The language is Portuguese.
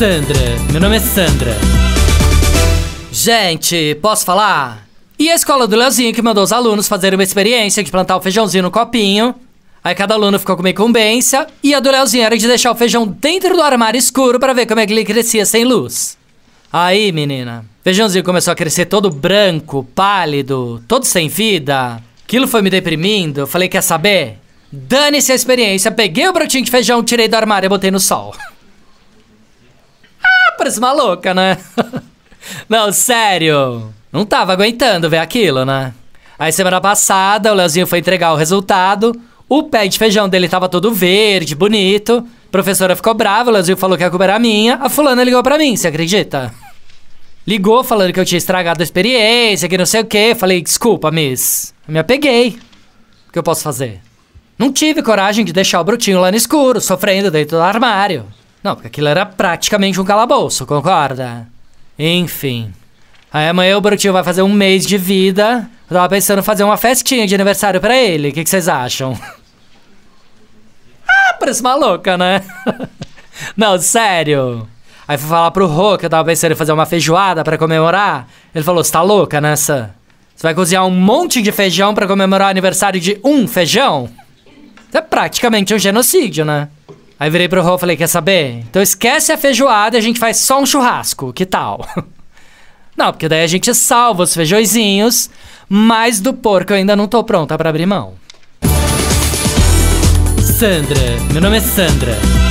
Sandra. Meu nome é Sandra. Gente, posso falar? E a escola do Leozinho que mandou os alunos fazerem uma experiência de plantar o feijãozinho no copinho. Aí cada aluno ficou com uma incumbência. E a do Leozinho era de deixar o feijão dentro do armário escuro para ver como é que ele crescia sem luz. Aí, menina, feijãozinho começou a crescer todo branco, pálido, todo sem vida. Aquilo foi me deprimindo. Eu falei, quer saber? Dane-se a experiência. Peguei o brotinho de feijão, tirei do armário e botei no sol. parece uma louca, né? Não, sério. Não tava aguentando ver aquilo, né? Aí semana passada o Leozinho foi entregar o resultado. O pé de feijão dele tava todo verde, bonito. A professora ficou brava, o Leozinho falou que a culpa era minha. A fulana ligou pra mim, você acredita? Ligou falando que eu tinha estragado a experiência, que não sei o quê. Falei, desculpa, miss. Eu me apeguei. O que eu posso fazer? Não tive coragem de deixar o Brutinho lá no escuro, sofrendo dentro do armário. Não, porque aquilo era praticamente um calabouço, concorda? Enfim. Aí amanhã o Brutinho vai fazer um mês de vida. Eu tava pensando em fazer uma festinha de aniversário para ele. O que, vocês acham? ah, parece louca, né? Não, sério. Aí fui falar pro Rô que eu tava pensando em fazer uma feijoada para comemorar. Ele falou: Você tá louca nessa? Você vai cozinhar um monte de feijão para comemorar o aniversário de um feijão? Isso é praticamente um genocídio, né? Aí virei pro Rô e falei: quer saber? Então esquece a feijoada e a gente faz só um churrasco, que tal? Não, porque daí a gente salva os feijõezinhos, mas do porco eu ainda não tô pronta para abrir mão. Sandra, meu nome é Sandra.